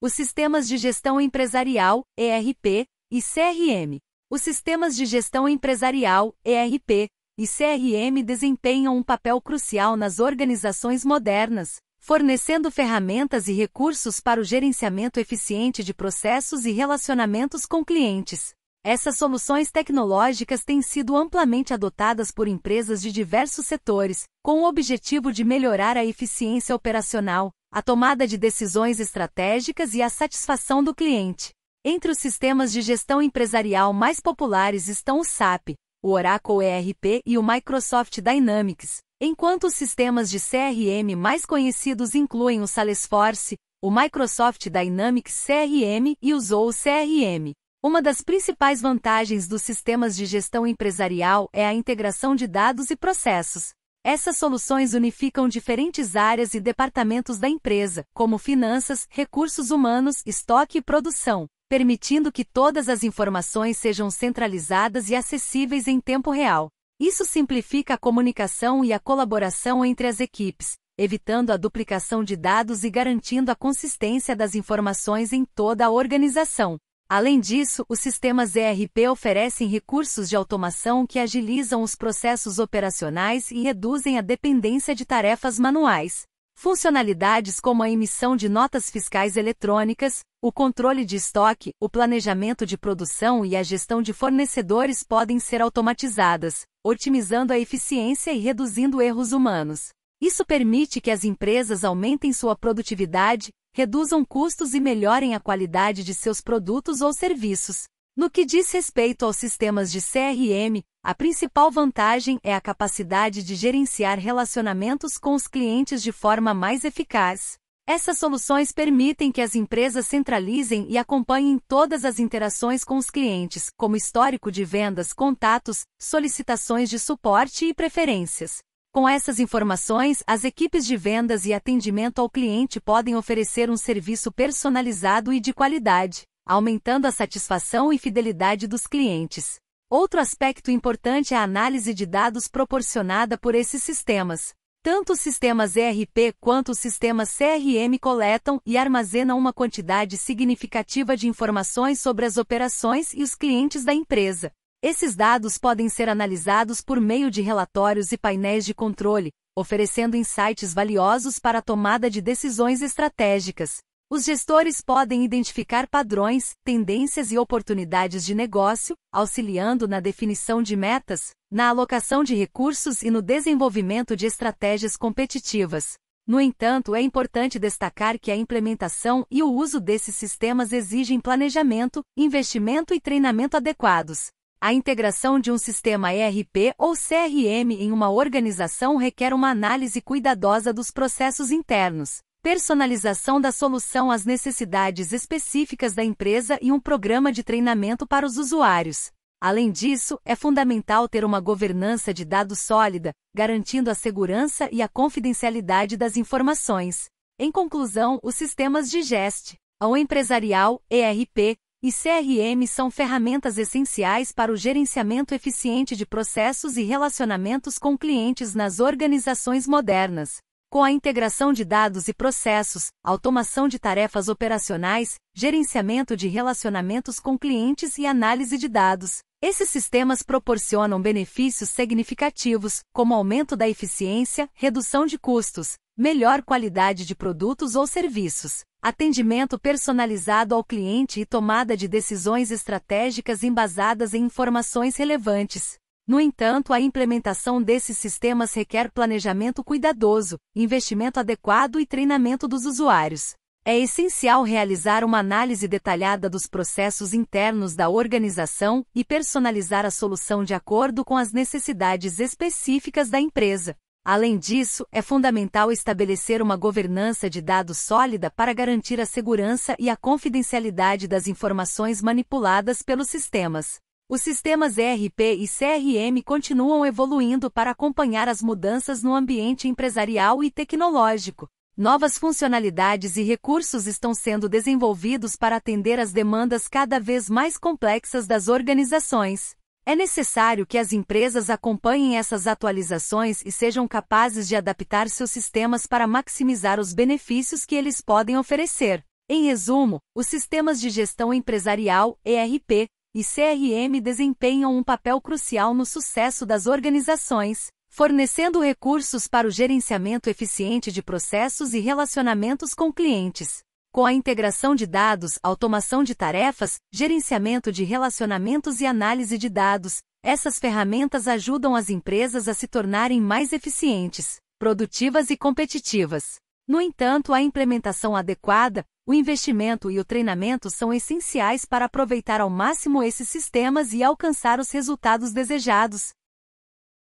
Os sistemas de gestão empresarial, ERP, e CRM. Os sistemas de gestão empresarial, ERP, e CRM desempenham um papel crucial nas organizações modernas, fornecendo ferramentas e recursos para o gerenciamento eficiente de processos e relacionamentos com clientes. Essas soluções tecnológicas têm sido amplamente adotadas por empresas de diversos setores, com o objetivo de melhorar a eficiência operacional, a tomada de decisões estratégicas e a satisfação do cliente. Entre os sistemas de gestão empresarial mais populares estão o SAP, o Oracle ERP e o Microsoft Dynamics, enquanto os sistemas de CRM mais conhecidos incluem o Salesforce, o Microsoft Dynamics CRM e o Zoho CRM. Uma das principais vantagens dos sistemas de gestão empresarial é a integração de dados e processos. Essas soluções unificam diferentes áreas e departamentos da empresa, como finanças, recursos humanos, estoque e produção, permitindo que todas as informações sejam centralizadas e acessíveis em tempo real. Isso simplifica a comunicação e a colaboração entre as equipes, evitando a duplicação de dados e garantindo a consistência das informações em toda a organização. Além disso, os sistemas ERP oferecem recursos de automação que agilizam os processos operacionais e reduzem a dependência de tarefas manuais. Funcionalidades como a emissão de notas fiscais eletrônicas, o controle de estoque, o planejamento de produção e a gestão de fornecedores podem ser automatizadas, otimizando a eficiência e reduzindo erros humanos. Isso permite que as empresas aumentem sua produtividade, reduzam custos e melhorem a qualidade de seus produtos ou serviços. No que diz respeito aos sistemas de CRM, a principal vantagem é a capacidade de gerenciar relacionamentos com os clientes de forma mais eficaz. Essas soluções permitem que as empresas centralizem e acompanhem todas as interações com os clientes, como histórico de vendas, contatos, solicitações de suporte e preferências. Com essas informações, as equipes de vendas e atendimento ao cliente podem oferecer um serviço personalizado e de qualidade, aumentando a satisfação e fidelidade dos clientes. Outro aspecto importante é a análise de dados proporcionada por esses sistemas. Tanto os sistemas ERP quanto os sistemas CRM coletam e armazenam uma quantidade significativa de informações sobre as operações e os clientes da empresa, esses dados podem ser analisados por meio de relatórios e painéis de controle, oferecendo insights valiosos para a tomada de decisões estratégicas. Os gestores podem identificar padrões, tendências e oportunidades de negócio, auxiliando na definição de metas, na alocação de recursos e no desenvolvimento de estratégias competitivas. No entanto, é importante destacar que a implementação e o uso desses sistemas exigem planejamento, investimento e treinamento adequados. A integração de um sistema ERP ou CRM em uma organização requer uma análise cuidadosa dos processos internos, personalização da solução às necessidades específicas da empresa e um programa de treinamento para os usuários. Além disso, é fundamental ter uma governança de dados sólida, garantindo a segurança e a confidencialidade das informações. Em conclusão, os sistemas de gest, ao empresarial, ERP, e CRM são ferramentas essenciais para o gerenciamento eficiente de processos e relacionamentos com clientes nas organizações modernas. Com a integração de dados e processos, automação de tarefas operacionais, gerenciamento de relacionamentos com clientes e análise de dados, esses sistemas proporcionam benefícios significativos, como aumento da eficiência, redução de custos, melhor qualidade de produtos ou serviços, Atendimento personalizado ao cliente e tomada de decisões estratégicas embasadas em informações relevantes. No entanto, a implementação desses sistemas requer planejamento cuidadoso, investimento adequado e treinamento dos usuários. É essencial realizar uma análise detalhada dos processos internos da organização e personalizar a solução de acordo com as necessidades específicas da empresa. Além disso, é fundamental estabelecer uma governança de dados sólida para garantir a segurança e a confidencialidade das informações manipuladas pelos sistemas. Os sistemas ERP e CRM continuam evoluindo para acompanhar as mudanças no ambiente empresarial e tecnológico. Novas funcionalidades e recursos estão sendo desenvolvidos para atender às demandas cada vez mais complexas das organizações. É necessário que as empresas acompanhem essas atualizações e sejam capazes de adaptar seus sistemas para maximizar os benefícios que eles podem oferecer. Em resumo, os sistemas de gestão empresarial, ERP, e CRM desempenham um papel crucial no sucesso das organizações, fornecendo recursos para o gerenciamento eficiente de processos e relacionamentos com clientes com a integração de dados, automação de tarefas, gerenciamento de relacionamentos e análise de dados, essas ferramentas ajudam as empresas a se tornarem mais eficientes, produtivas e competitivas. No entanto, a implementação adequada, o investimento e o treinamento são essenciais para aproveitar ao máximo esses sistemas e alcançar os resultados desejados,